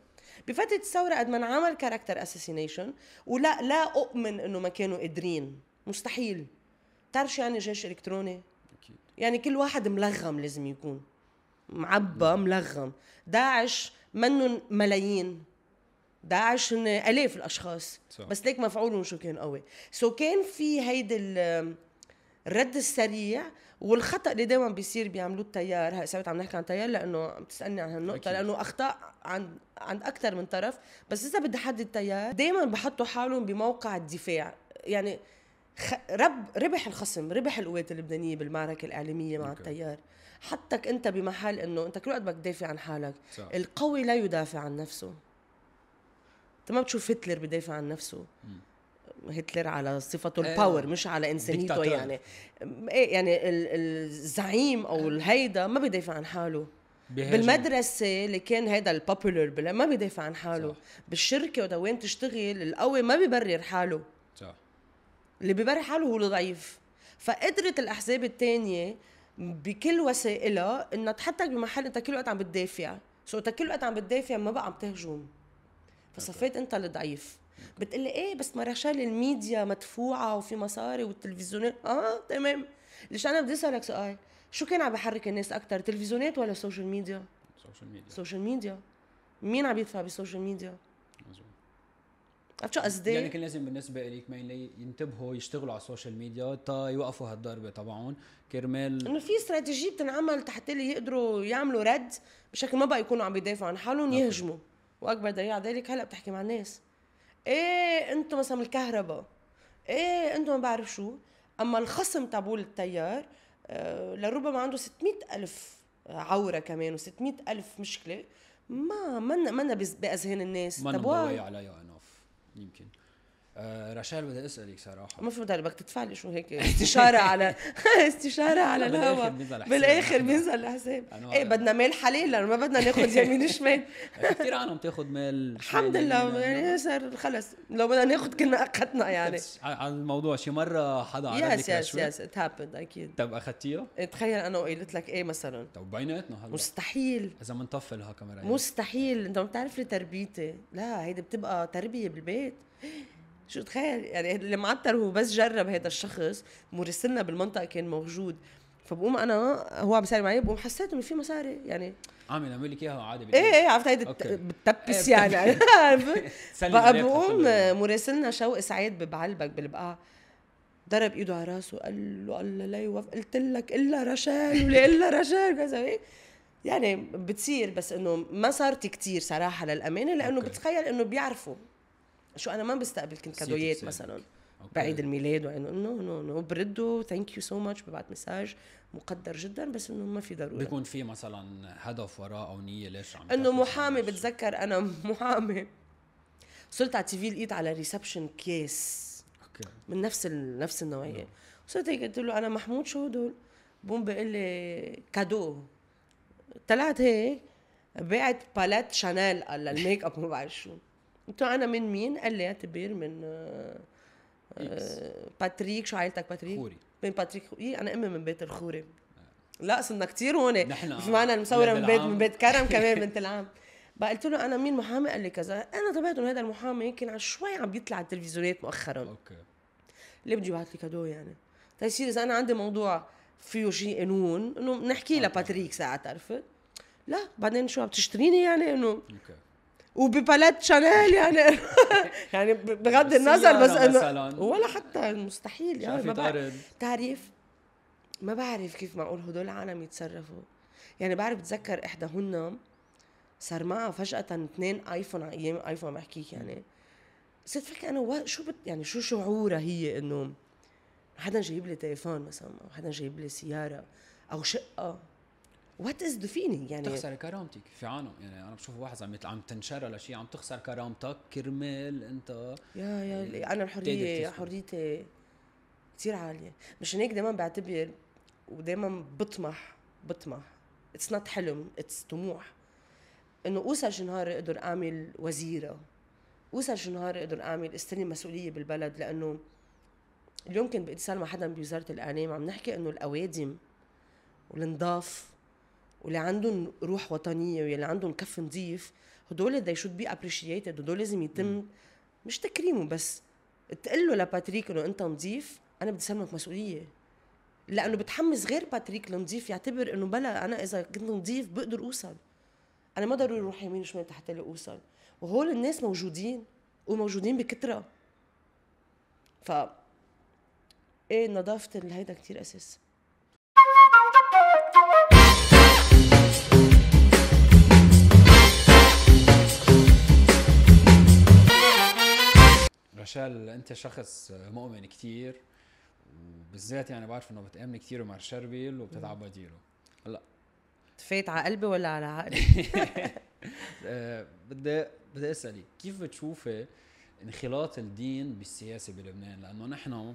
بفتره الثوره قد ما انعمل كاركتر اساسينيشن ولا لا اؤمن انه ما كانوا قادرين مستحيل بتعرف شو يعني جيش الكتروني؟ اكيد يعني كل واحد ملغم لازم يكون معبى ملغم داعش منن ملايين داعش هن الاف الاشخاص صح. بس ليك مفعولهم شو كان قوي سو so كان في هيدي الرد السريع والخطا اللي دائما بيصير بيعملوه التيار هلا سمعت عم نحكي عن تيار لانه عم تسالني عن هالنقطه أكيد. لانه اخطاء عند عند اكثر من طرف بس اذا بدي احدد التيار دائما بحطوا حالهم بموقع الدفاع يعني خ... رب ربح الخصم ربح القوات اللبنانيه بالمعركه الاعلاميه مع okay. التيار حطك انت بمحل انه انت كل وقت بدك تدافع عن حالك صح. القوي لا يدافع عن نفسه انت ما بتشوف هتلر بدافع عن نفسه هتلر على صفته آه، الباور مش على انسانيته يعني ايه يعني الزعيم او آه. الهيدا ما بيدافع عن حاله بيهاجم. بالمدرسة اللي كان هيدا البوبولر بلا ما بيدافع عن حاله صح. بالشركة وين تشتغل القوي ما بيبرر حاله صح اللي بيبرر حاله هو الضعيف فقدرة الأحزاب الثانية بكل وسائلها انها تحطك بمحل انت كل وقت عم بتدافع سو انت كل وقت عم بتدافع ما بقى عم تهجم فصفيت انت الضعيف بتقلي ايه بس مرشال الميديا مدفوعه وفي مصاري والتلفزيونات اه تمام ليش انا بدي اسالك سؤال شو كان عم بحرك الناس اكثر تلفزيونات ولا سوشيال ميديا سوشيال ميديا سوشيال ميديا مين عم يدفع بالسوشيال ميديا عرفت شو قصدي؟ يعني كان لازم بالنسبه لك ما ينتبهوا يشتغلوا على السوشيال ميديا تا يوقفوا هالضربه تبعهم كرمال انه في استراتيجيه بتنعمل تحت اللي يقدروا يعملوا رد بشكل ما بقى يكونوا عم بيدافعوا عن حالهم يهجموا واكبر دليل على ذلك هلا بتحكي مع الناس ايه انتم مثلا من الكهرباء ايه انتم ما بعرف شو اما الخصم تبول التيار آه، لربما عنده 600 ألف عوره كمان و600 ألف مشكله ما ما ما باذهان الناس ما واعي عليها يمكن آه، رشال بدي اسالك صراحه المفروض هلا بدك تدفع لي شو هيك استشاره على استشاره على الهواء بالاخر بينزل الحساب ايه بدنا مال حلال لانه ما بدنا ناخذ يمين شمال كثير عنهم تاخذ مال الحمد لله يعني, يعني صار خلص لو بدنا ناخذ كنا اخذنا يعني على الموضوع شي مره حدا عرض يس يس يس ات هابند اكيد طب اخذتيها؟ تخيل انا وقلت لك ايه مثلا طب بيناتنا هلا مستحيل اذا منطفي لها مستحيل انت ما بتعرف لي تربيتي لا هيدي بتبقى تربيه بالبيت شو تخيل يعني اللي معتر هو بس جرب هذا الشخص مرسلنا بالمنطقه كان موجود فبقوم انا هو عم يساري معي بقوم حسيت انه في مصاري يعني عم عامل لك اياها عادي ايه ايه عرفت هيدي بتتبس إيه، يعني بقى بقوم مراسلنا شوقي سعيد ببعلبك بالبقاع ضرب ايده على راسه قال له الله لا يوفق قلت لك الا رشال ولا الا رشال كذا يعني بتصير بس انه ما صارت كتير صراحه للامانه لانه بتخيل انه بيعرفوا شو انا ما بستقبل كنت كادويات مثلا بعيد الميلاد وانه نو نو نو برده ثانك يو سو ماتش ببعث مساج مقدر جدا بس انه ما في ضروره بيكون في مثلا هدف وراه او نيه ليش عم انه محامي بتذكر انا محامي صرت على تي في لقيت على ريسبشن كيس اوكي من نفس ال... نفس النوعيه صرت هيك قلت له انا محمود شو هدول بوم بقول لي كادو طلعت هيك بعت باليت شانيل للميك اب ما بعرف شو قلت له انا من مين قال لي اعتبر من آه، آه، باتريك شو عائلتك باتريك خوري من باتريك خوري إيه، انا امي من بيت الخوري آه. لا صرنا كثير هون نحن مش معنا المصوره من بيت من بيت كرم كمان بنت العم فقلت له انا مين محامي قال لي كذا انا طبعت انه هذا المحامي يمكن شوي عم بيطلع على التلفزيونات مؤخرا اوكي ليه بده يبعث لي كادو يعني تيصير طيب اذا انا عندي موضوع فيه شيء قانون انه بنحكي لباتريك ساعتها عرفت لا بعدين شو عم تشتريني يعني انه وببلد شانيل يعني يعني بغض النظر بس انه ولا حتى مستحيل يعني ما بعرف تعريف ما بعرف كيف معقول هدول العالم يتصرفوا يعني بعرف بتذكر احداهن صار معها فجأة اثنين ايفون ايام ايفون عم بحكيك يعني صرت فكر انا شو بت يعني شو شعورها هي انه حدا جايب لي تليفون مثلا او حدا جايب لي سيارة او شقة وات از ذا فيلينج يعني تخسر كرامتك في عالم يعني انا بشوف واحد عم عم تنشر لشيء عم تخسر كرامتك كرمال انت يا يا يعني انا الحريه حريتي كثير عاليه مشان هيك دائما بعتبر ودائما بطمح بطمح اتس نوت حلم اتس طموح انه اوصل شي نهار اقدر اعمل وزيره اوصل شي نهار اقدر اعمل استلم مسؤوليه بالبلد لانه اليوم كنت باتصال مع حدا بوزاره الاعلام عم نحكي انه الاوادم والنضاف واللي عندهم روح وطنيه واللي عندهم كف نظيف هدول they should be appreciated هدول لازم يتم مش تكريمه بس تقول له لباتريك انه انت نظيف انا بدي سلمك مسؤوليه لانه بتحمس غير باتريك لنظيف يعتبر انه بلا انا اذا كنت نظيف بقدر اوصل انا ما ضروري اروح يمين وشمال تحت اوصل وهول الناس موجودين وموجودين بكثره ف ايه نظافه هيدا كثير اساس رشال انت شخص مؤمن كثير وبالذات يعني بعرف انه بتامن كثير مع شربيل وبتتعب بديله هلا تفيت على قلبي ولا على عقلي؟ آه، بدي بدي اسالك كيف بتشوفي انخلاط الدين بالسياسه بلبنان؟ لانه نحن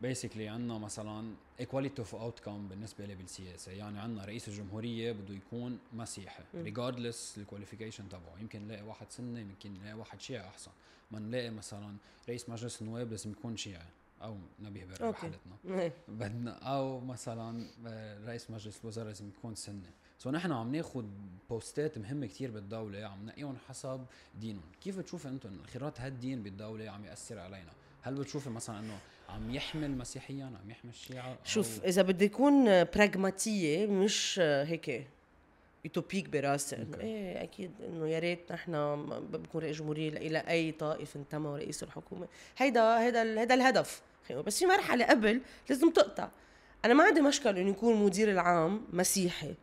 بيسكلي عندنا مثلا ايكواليتي اوف اوت كم بالنسبه لي بالسياسه يعني عندنا رئيس الجمهوريه بده يكون مسيحي ريجاردلس الكواليفيكيشن تبعه يمكن نلاقي واحد سني يمكن نلاقي واحد شيعي احسن ما نلاقي مثلا رئيس مجلس النواب لازم يكون شيعي او نبيه برا بحالتنا إيه. بدنا او مثلا آه، رئيس مجلس الوزراء لازم يكون سني سو نحن عم ناخذ بوستات مهمه كثير بالدوله عم نقيهم حسب دينهم كيف بتشوف انتم انخراط هالدين بالدوله عم ياثر علينا هل بتشوفي مثلا انه عم يحمل مسيحيا عم يحمل الشيعة شوف اذا بدي يكون براغماتيه مش هيك يوتوبيك براسي انه ايه اكيد انه يا ريت نحن بنكون رئيس جمهوريه الى اي طائف انتمى رئيس الحكومه هيدا هيدا هيدا الهدف بس في مرحله قبل لازم تقطع انا ما عندي مشكل انه يكون المدير العام مسيحي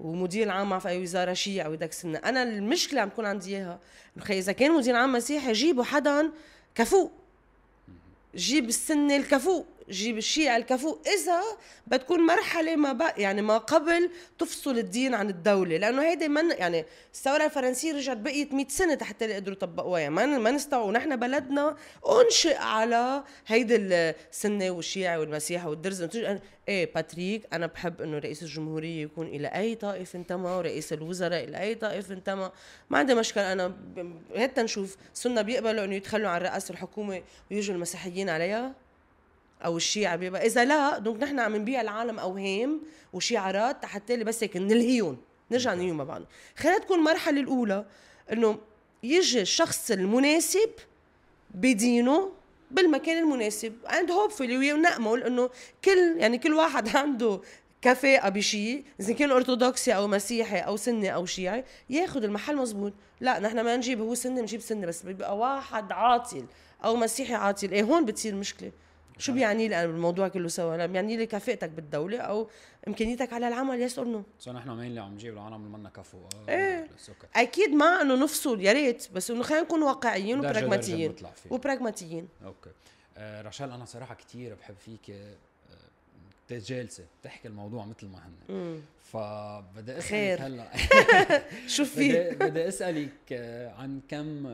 ومدير العام ما في اي وزاره شيعي بدك سنه انا المشكله عم تكون عندي اياها انه اذا كان مدير عام مسيحي جيبوا حدا كفوق جيب السنة الكفو جيب الشيء على الكفو اذا بتكون مرحله ما بق يعني ما قبل تفصل الدين عن الدوله لانه هيدي من يعني الثوره الفرنسيه رجعت بقيت 100 سنه حتى يقدروا يطبقوها يعني ما ما نستوعب نحن بلدنا انشئ على هيدي السنه والشيعي والمسيحي والدرز ايه باتريك انا بحب انه رئيس الجمهوريه يكون الى اي طائف انتمى ورئيس الوزراء الى اي طائف انتمى ما عندي مشكله انا حتى نشوف سنه بيقبلوا انه يتخلوا عن رئاسه الحكومه ويجوا المسيحيين عليها او الشيعة بيبقى اذا لا دونك نحن عم نبيع العالم اوهام وشعارات حتى اللي بس هيك نلهيهم نرجع نلهيهم مع بعض خلينا تكون المرحله الاولى انه يجي الشخص المناسب بدينه بالمكان المناسب اند هوبفلي ونامل انه كل يعني كل واحد عنده كفاءة بشيء إذا كان أرثوذكسي أو مسيحي أو سني أو شيعي ياخذ المحل مزبوط لا نحن ما نجيب هو سني نجيب سني بس بيبقى واحد عاطل أو مسيحي عاطل إيه هون بتصير مشكلة شو نعم. بيعني لي انا بالموضوع كله سوا بيعني لي كفاءتك بالدوله او امكانيتك على العمل يس اور نو سو نحن مين اللي عم نجيب العالم اللي منا كفو آه، ايه اكيد ما انه نفصل يا ريت بس انه خلينا نكون واقعيين وبراغماتيين وبراغماتيين اوكي آه رشال انا صراحه كثير بحب فيك آه، آه، جالسه تحكي الموضوع مثل ما هن فبدي اسالك هلا شو في بدي اسالك عن كم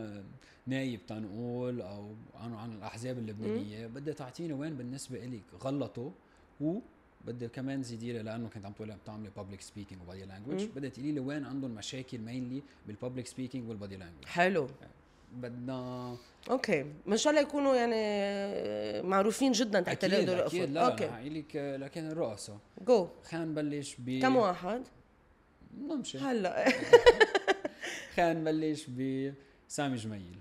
نايب تنقول او عن, عن الاحزاب اللبنانيه بدها تعطيني وين بالنسبه إليك غلطوا و بدي كمان زيدي لي لانه كنت عم تقول بتعملي بابليك سبيكينج وبادي لانجوج بدي تقولي لي وين عندهم مشاكل مينلي بالبابليك سبيكينج والبادي لانجوج حلو بدنا اوكي ما شاء الله يكونوا يعني معروفين جدا تحت اكيد اكيد لا اوكي لا لكن الرؤساء جو خلينا نبلش ب كم واحد؟ نمشي هلا خلينا نبلش بسامي جميل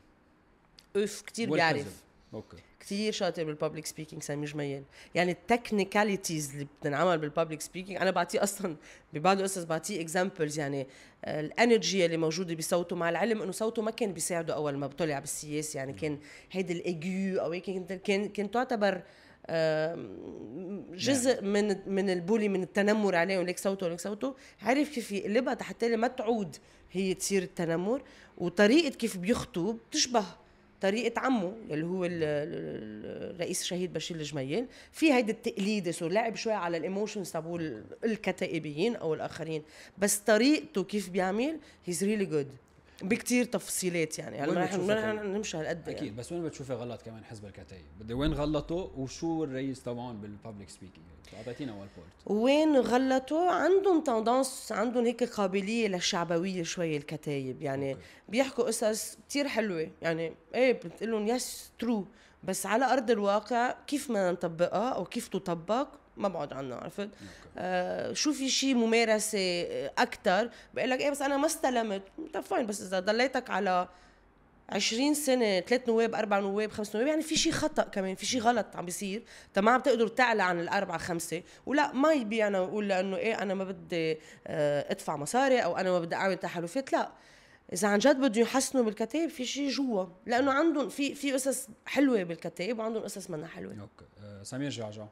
اوف كثير بيعرف اوكي كثير شاطر بالببليك سبيكينج سامي جميل يعني التكنيكاليتيز اللي بتنعمل بالببليك سبيكينج انا بعطيه اصلا ببعض القصص بعطيه اكزامبلز يعني آه، الانرجي اللي موجوده بصوته مع العلم انه صوته ما كان بيساعده اول ما طلع بالسياسه يعني كان هيدي الايجيو او هيك كان كان تعتبر جزء يعني. من من البولي من التنمر عليه وليك صوته وليك صوته عرف كيف يقلبها حتى ما تعود هي تصير التنمر وطريقه كيف بيخطب بتشبه طريقه عمه اللي هو الرئيس شهيد بشير الجميل في هيدي التقليد سو لعب شوي على الايموشنز تبعو الكتائبيين او الاخرين بس طريقته كيف بيعمل هيز ريلي جود بكتير تفصيلات يعني هلا رح نمشي هالقد اكيد يعني. بس وين بتشوفي غلط كمان حزب الكتائب بدي وين غلطوا وشو الرئيس تبعهم بالببليك سبيكينج يعني اعطيتينا اول بوينت وين غلطوا عندهم تندانس عندهم هيك قابليه للشعبويه شوي الكتايب يعني أوكي. بيحكوا قصص كتير حلوه يعني ايه بتقول لهم يس ترو بس على ارض الواقع كيف ما نطبقها او كيف تطبق ما بقعد عنه عرفت آه شو في شيء ممارسه اكثر بقول لك ايه بس انا ما استلمت طب فاين بس اذا ضليتك على 20 سنه ثلاث نواب اربع نواب خمس نواب يعني في شيء خطا كمان في شيء غلط عم بيصير طب ما عم تقدر تعلى عن الاربعه خمسه ولا ما يبي انا اقول لانه ايه انا ما بدي آه، ادفع مصاري او انا ما بدي اعمل تحالفات لا اذا عن جد بدهم يحسنوا بالكتاب في شيء جوا لانه عندهم في في قصص حلوه بالكتاب وعندهم قصص منا حلوه اوكي آه، سمير جعجع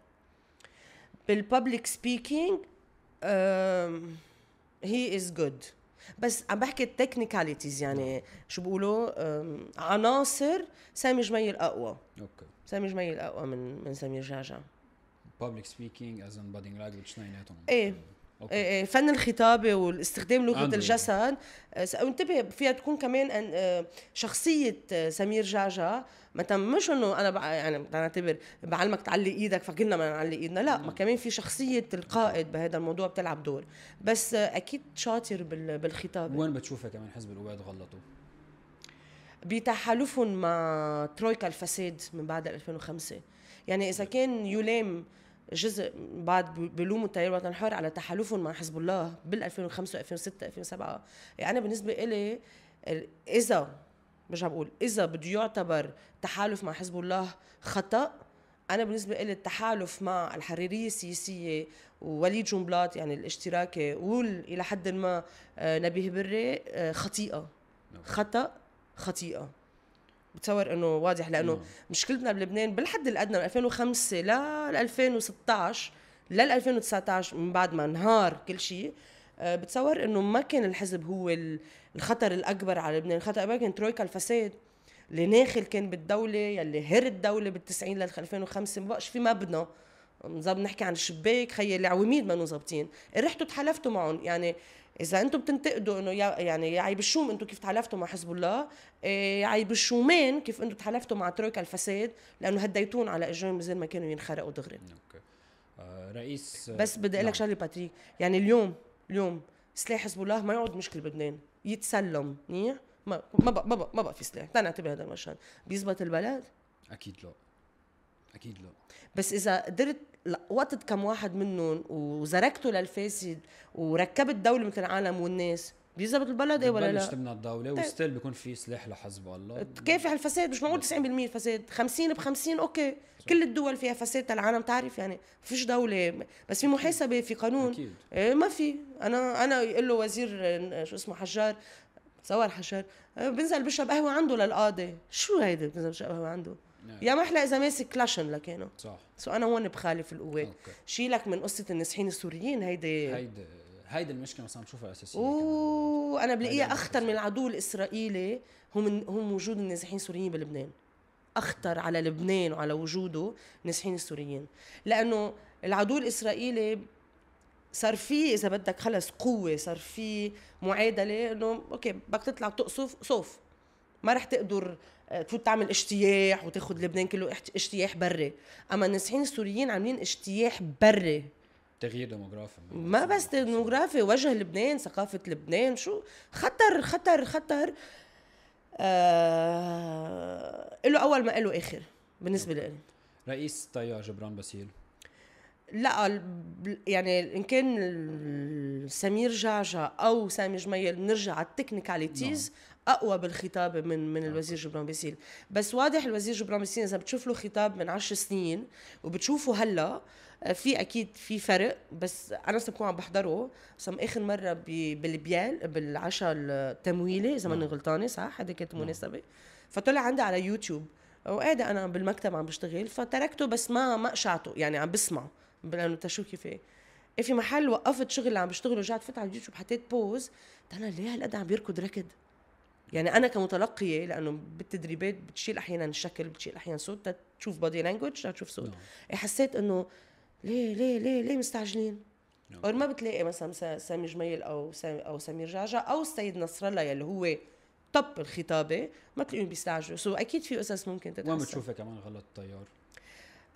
بالببليك سبيكينج هي از جود بس عم بحكي التكنيكاليتيز يعني نعم. شو بيقولوا um, عناصر سامي جميل اقوى اوكي سامي جميل اقوى من من سامي جعجع public speaking as in budding language اثنيناتهم ايه أوكي. آه، آه، فن الخطابه والاستخدام لغه أندري. الجسد وانتبه آه، فيها تكون كمان شخصيه سمير جعجع مثلا مش انه انا يعني بنعتبر بعلمك تعلي ايدك فكلنا بدنا نعلي ايدنا لا ما كمان في شخصيه القائد بهذا الموضوع بتلعب دور بس اكيد شاطر بالخطابه وين بتشوفها كمان حزب الوعد غلطوا؟ بتحالفهم مع ترويكا الفساد من بعد 2005 يعني اذا كان يلام جزء بعد بلوموا التيار الوطني الحر على تحالفهم مع حزب الله بال 2005 2006 2007 يعني انا بالنسبه لي اذا برجع بقول اذا بده يعتبر تحالف مع حزب الله خطا انا بالنسبه لي التحالف مع الحريريه السياسيه ووليد جنبلاط يعني الاشتراكي والى حد ما آه، نبيه بري آه، خطيئه نعم. خطا خطيئه بتصور انه واضح لانه نعم. مشكلتنا بلبنان بالحد الادنى من 2005 ل 2016 لل 2019 من بعد ما انهار كل شيء آه، بتصور انه ما كان الحزب هو الخطر الاكبر على لبنان، الخطر الاكبر كان ترويكا الفساد اللي ناخل كان بالدوله يلي هر الدوله بال 90 لل 2005 ما بقاش في مبنى نظام نحكي عن الشباك خيي العواميد ما ظابطين رحتوا تحالفتوا معهم يعني اذا انتم بتنتقدوا انه يعني يا عيب الشوم انتم كيف تحالفتوا مع حزب الله إيه، يا عيب الشومان كيف انتم تحالفتوا مع ترويكا الفساد لانه هديتون على اجرام زي ما كانوا ينخرقوا دغري اوكي آه، رئيس آه، بس بدي اقول لك نعم. شغله باتريك يعني اليوم اليوم سلاح حزب الله ما يعود مشكله بلبنان يتسلم منيح ما ما بقى ما بقى, ما بقى في سلاح نعتبر هذا المشهد بيزبط البلد اكيد لا اكيد لا بس اذا قدرت لقطت كم واحد منهم وزركته للفاسد وركبت دوله مثل العالم والناس بيزبط البلد ايه ولا لا؟ تمنع الدولة طيب. وستيل بيكون في سلاح لحزب الله تكافح الفساد مش معقول 90% فساد 50 ب 50 اوكي صح. كل الدول فيها فساد العالم تعرف يعني فيش دولة بس في محاسبة في قانون أكيد. إيه ما في انا انا يقول له وزير شو اسمه حجار تصور حجار إيه، بنزل بشرب قهوة عنده للقاضي شو هيدا بنزل بشرب قهوة عنده نعم. يا ما احلى اذا ماسك كلاشن لكانه صح سو انا هون بخالف القوات شيلك من قصه النازحين السوريين هيدي هيدي هيدي المشكله مثلا عم اساسيه اوه انا بلاقيها اخطر من العدو الاسرائيلي هو من هو وجود النازحين السوريين بلبنان اخطر على لبنان وعلى وجوده النازحين السوريين لانه العدو الاسرائيلي صار في اذا بدك خلص قوه صار في معادله انه اوكي بدك تطلع تقصف صوف ما رح تقدر آه، تفوت تعمل اجتياح وتاخذ لبنان كله اجتياح بري اما النازحين السوريين عاملين اجتياح بري تغيير ديموغرافي ما بس ديموغرافي وجه لبنان ثقافه لبنان شو خطر خطر خطر آه... له اول ما له اخر بالنسبه لي رئيس طيار جبران باسيل لا يعني ان كان سمير جعجع او سامي جميل بنرجع على التكنيكاليتيز نعم. اقوى بالخطاب من من الوزير جبران باسيل بس واضح الوزير جبران باسيل اذا بتشوف له خطاب من عشر سنين وبتشوفه هلا آه، في اكيد في فرق بس انا صرت بكون عم بحضره صم اخر مره بالبيال بالعشاء التمويلي اذا ماني نعم. غلطانه صح هذا كانت نعم. مناسبه فطلع عندي على يوتيوب وقاعدة انا بالمكتب عم بشتغل فتركته بس ما ما قشعته يعني عم بسمع لانه تشو كيف إيه، في محل وقفت شغل اللي عم بشتغله رجعت فت على اليوتيوب حطيت بوز انا ليه هالقد عم بيركض ركض يعني انا كمتلقيه لانه بالتدريبات بتشيل احيانا الشكل بتشيل احيانا صوت تشوف بادي لانجوج تشوف صوت no. نعم. إيه حسيت انه ليه ليه ليه ليه مستعجلين no. نعم. او ما بتلاقي مثلا سامي جميل او سامي او سمير جعجع او السيد نصر الله يلي هو طب الخطابه ما تلاقيهم بيستعجلوا سو so اكيد في قصص ممكن تتحسن وين بتشوفها كمان غلط الطيار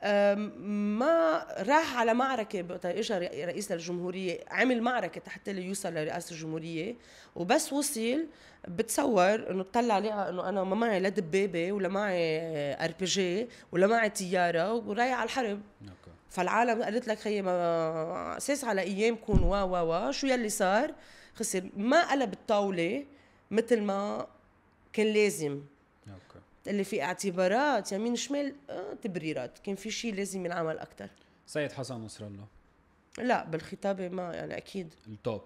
ما راح على معركه وقتها اجى رئيس الجمهوريه عمل معركه حتى ليوصل لرئاسه الجمهوريه وبس وصل بتصور انه طلع عليها انه انا ما معي لا دبابه ولا معي ار بي جي ولا معي طياره ورايح على الحرب أوكي. فالعالم قالت لك خيي ما اساس على ايامكم وا وا وا شو يلي صار خسر ما قلب الطاوله مثل ما كان لازم اللي في اعتبارات يمين شمال آه تبريرات كان في شيء لازم ينعمل اكثر سيد حسن نصر الله لا بالخطابه ما يعني اكيد التوب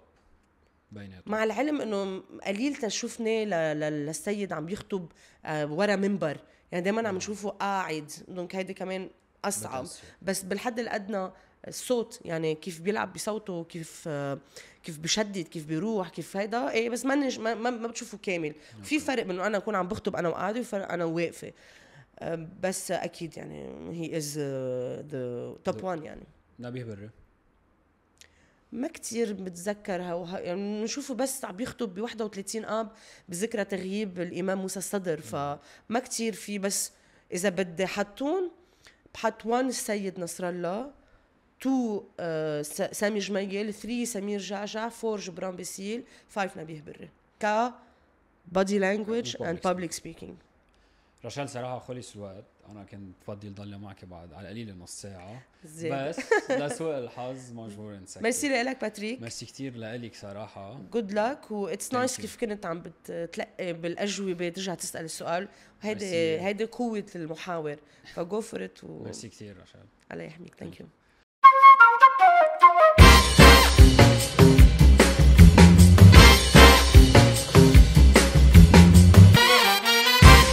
بيناتهم مع العلم انه قليل تشوفني للسيد عم يخطب آه، ورا منبر يعني دائما عم نشوفه نعم. قاعد دونك هيدي كمان اصعب بتأثر. بس بالحد الادنى الصوت يعني كيف بيلعب بصوته كيف كيف بشدد كيف بيروح كيف هيدا ايه بس ما ما, ما بتشوفه كامل في فرق انه انا اكون عم بخطب انا وقاعده وفرق انا واقفه بس اكيد يعني هي از ذا توب 1 يعني نبيه بري ما كتير بتذكرها وه... يعني بنشوفه بس عم يخطب ب 31 اب بذكرى تغييب الامام موسى الصدر فما كتير في بس اذا بدي حطون بحط 1 السيد نصر الله تو سامي جميل ثري سمير جعجع فور جبران بسيل فايف نبيه بري كا بادي لانجوج اند بابليك سبيكينج رشال صراحه خلص الوقت انا كنت بفضل ضل معك بعد على القليل نص ساعه زي. بس لسوء الحظ مجبور انسكت ميرسي لك باتريك ميرسي كثير لك صراحه جود لك واتس نايس كيف كنت عم بتلقي بالاجوبه ترجع تسال السؤال هيدي هيدي قوه المحاور فجو فور ات و... ميرسي كثير رشال الله يحميك ثانك يو